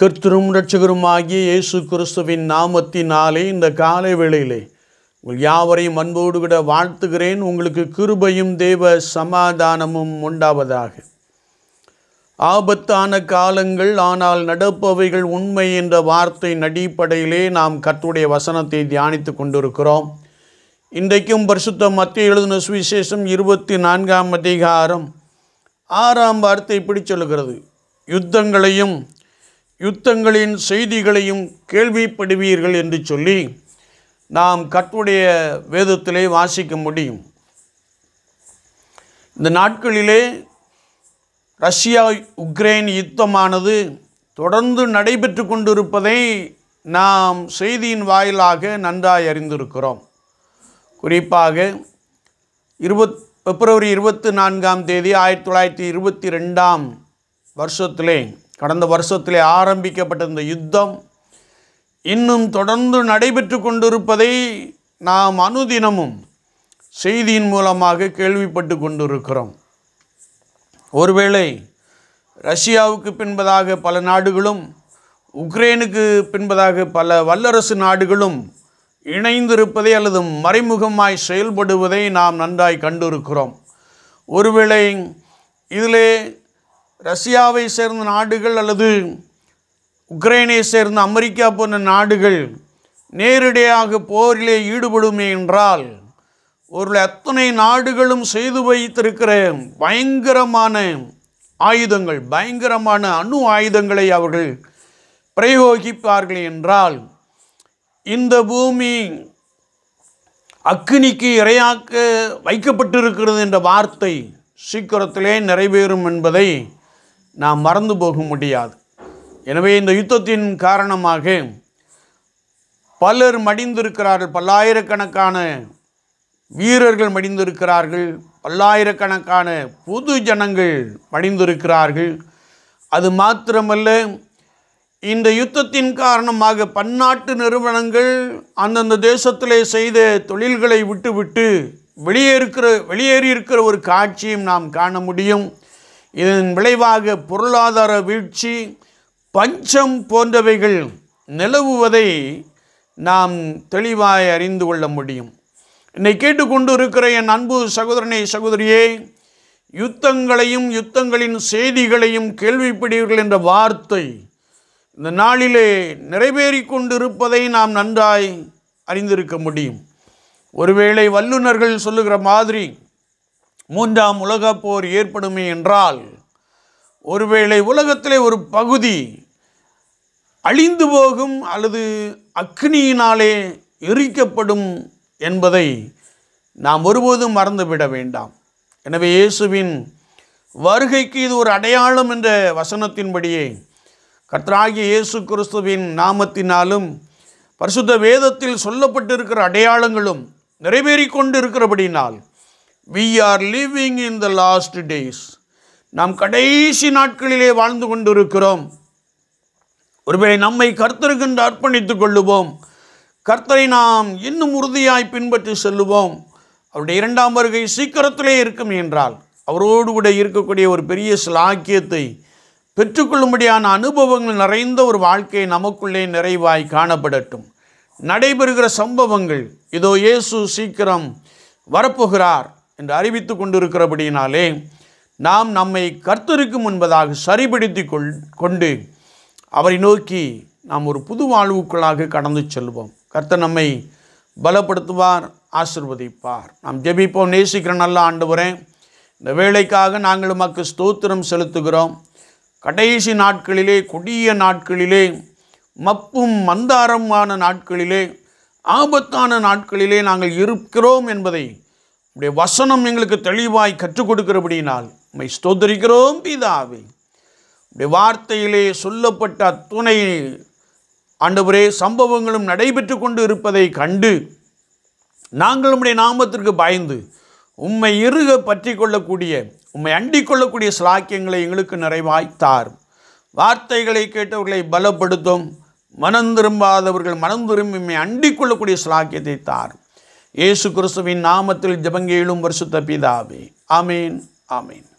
கர்த்தரும் ரட்சகருமாகிய இயேசு கிறிஸ்துவின் நாமத்தினாலே இந்த காலை வேளையிலே உங்கள் யாவரையும் அன்போடு விட வாழ்த்துகிறேன் உங்களுக்கு கிருபையும் தேவ சமாதானமும் உண்டாவதாக ஆபத்தான காலங்கள் ஆனால் நடப்பவைகள் உண்மை என்ற வார்த்தையின் அடிப்படையிலே நாம் கர்த்துடைய வசனத்தை தியானித்து கொண்டிருக்கிறோம் இன்றைக்கும் பரிசுத்த மத்திய எழுதின சுவிசேஷம் இருபத்தி நான்காம் அதிகாரம் ஆறாம் வார்த்தை இப்படி சொல்கிறது யுத்தங்களையும் யுத்தங்களின் செய்திகளையும் கேள்விப்படுவீர்கள் என்று சொல்லி நாம் கற்றுடைய வேதத்திலே வாசிக்க முடியும் இந்த நாட்களிலே ரஷ்யா உக்ரைன் யுத்தமானது தொடர்ந்து நடைபெற்று கொண்டிருப்பதை நாம் செய்தியின் வாயிலாக நன்றாய் அறிந்திருக்கிறோம் குறிப்பாக இருபத் பிப்ரவரி இருபத்தி நான்காம் தேதி ஆயிரத்தி தொள்ளாயிரத்தி இருபத்தி ரெண்டாம் வருஷத்திலே கடந்த வருஷத்திலே ஆரம்பிக்கப்பட்ட இந்த யுத்தம் இன்னும் தொடர்ந்து நடைபெற்று கொண்டிருப்பதை நாம் அனுதினமும் செய்தியின் மூலமாக கேள்விப்பட்டு கொண்டிருக்கிறோம் ஒருவேளை ரஷ்யாவுக்கு பின்பதாக பல நாடுகளும் உக்ரைனுக்கு பின்பதாக பல வல்லரசு நாடுகளும் இணைந்திருப்பதை அல்லது மறைமுகமாய் செயல்படுவதை நாம் நன்றாய் கண்டிருக்கிறோம் ஒருவேளை இதிலே ரஷ்யாவை சேர்ந்த நாடுகள் அல்லது உக்ரைனை சேர்ந்த அமெரிக்கா போன்ற நாடுகள் நேரடியாக போரிலே ஈடுபடுமே என்றால் ஒரு அத்தனை நாடுகளும் செய்து வைத்திருக்கிற பயங்கரமான ஆயுதங்கள் பயங்கரமான அணு ஆயுதங்களை அவர்கள் பிரயோகிப்பார்கள் என்றால் இந்த பூமி அக்னிக்கு இரையாக்க வைக்கப்பட்டிருக்கிறது என்ற வார்த்தை சீக்கிரத்திலே நிறைவேறும் என்பதை நாம் மறந்து போக முடியாது எனவே இந்த யுத்தத்தின் காரணமாக பலர் மடிந்திருக்கிறார்கள் பல்லாயிரக்கணக்கான வீரர்கள் மடிந்திருக்கிறார்கள் பல்லாயிரக்கணக்கான பொது ஜனங்கள் மடிந்திருக்கிறார்கள் அது மாத்திரமல்ல இந்த யுத்தத்தின் காரணமாக பன்னாட்டு நிறுவனங்கள் அந்தந்த தேசத்திலே செய்த தொழில்களை விட்டுவிட்டு வெளியே இருக்கிற வெளியேறி இருக்கிற ஒரு காட்சியும் நாம் காண முடியும் இதன் விளைவாக பொருளாதார வீழ்ச்சி பஞ்சம் போன்றவைகள் நிலவுவதை நாம் தெளிவாய் அறிந்து கொள்ள முடியும் என்னை கேட்டுக்கொண்டு இருக்கிற என் அன்பு சகோதரனை சகோதரியே யுத்தங்களையும் யுத்தங்களின் செய்திகளையும் கேள்விப்படுவீர்கள் என்ற வார்த்தை இந்த நாளிலே நிறைவேறி கொண்டிருப்பதை நாம் நன்றாய் அறிந்திருக்க முடியும் ஒருவேளை வல்லுநர்கள் சொல்லுகிற மாதிரி மூன்றாம் உலகப் போர் ஏற்படுமே என்றால் ஒருவேளை உலகத்திலே ஒரு பகுதி அழிந்து போகும் அல்லது அக்னியினாலே எரிக்கப்படும் என்பதை நாம் ஒருபோதும் மறந்துவிட வேண்டாம் எனவே இயேசுவின் வருகைக்கு இது ஒரு அடையாளம் என்ற வசனத்தின்படியே கர்த்தராகிய இயேசு கிறிஸ்துவின் நாமத்தினாலும் பரிசுத்த வேதத்தில் சொல்லப்பட்டிருக்கிற அடையாளங்களும் நிறைவேறி கொண்டு இருக்கிறபடினால் we are living in the last days நாம் கடைசி நாட்களிலே வாழ்ந்து கொண்டிருக்கிறோம் ஒருவேளை நம்மை கர்த்தருக்கென்று அர்ப்பணித்துக் கொள்ளுவோம் கர்த்தரை நாம் இன்னும் உறுதியாய் பின்பற்றி செல்லுவோம் அவருடைய இரண்டாம் வருகை சீக்கிரத்திலே இருக்கும் என்றால் அவரோடு கூட இருக்கக்கூடிய ஒரு பெரிய சிலாக்கியத்தை பெற்றுக்கொள்ளும்படியான அனுபவங்கள் நிறைந்த ஒரு வாழ்க்கை நமக்குள்ளே நிறைவாய் காணப்படட்டும் நடைபெறுகிற சம்பவங்கள் இதோ இயேசு சீக்கிரம் வரப்போகிறார் என்று அறிவித்து கொண்டிருக்கிறபடியினாலே நாம் நம்மை கர்த்தருக்கு முன்பதாக சரிபடுத்தி கொள் கொண்டு அவரை நோக்கி நாம் ஒரு புது வாழ்வுக்களாக கடந்து செல்வோம் கர்த்தர் நம்மை பலப்படுத்துவார் ஆசிர்வதிப்பார் நாம் ஜெபிப்போம் நேசிக்கிற நல்ல ஆண்டு வரேன் இந்த வேலைக்காக நாங்கள் உமக்கு ஸ்தோத்திரம் செலுத்துகிறோம் கடைசி நாட்களிலே கொடிய நாட்களிலே மப்பும் மந்தாரமான நாட்களிலே ஆபத்தான நாட்களிலே நாங்கள் இருக்கிறோம் என்பதை உடைய வசனம் எங்களுக்கு தெளிவாய் கற்றுக் கொடுக்கிறபடினால் உண்மை ஸ்தோதரிக்கிறோம் பிதாவே உடைய வார்த்தையிலே சொல்லப்பட்ட அத்துணை ஆண்டவரே சம்பவங்களும் நடைபெற்று கொண்டு இருப்பதை கண்டு நாங்கள் நம்முடைய நாமத்திற்கு பயந்து உம்மை இருக பற்றி கொள்ளக்கூடிய உம்மை அண்டிக் கொள்ளக்கூடிய சிலாக்கியங்களை எங்களுக்கு நிறைவாய் தார் வார்த்தைகளை கேட்டவர்களை பலப்படுத்தும் மனம் திரும்பாதவர்கள் மனம் திரும்பி உண்மை அண்டிக் கொள்ளக்கூடிய சிலாக்கியத்தை தார் இயேசு கிறிஸ்துவின் நாமத்தில் ஜபங்கேளும் வருஷத்த பிதாவே ஆமேன் ஆமேன்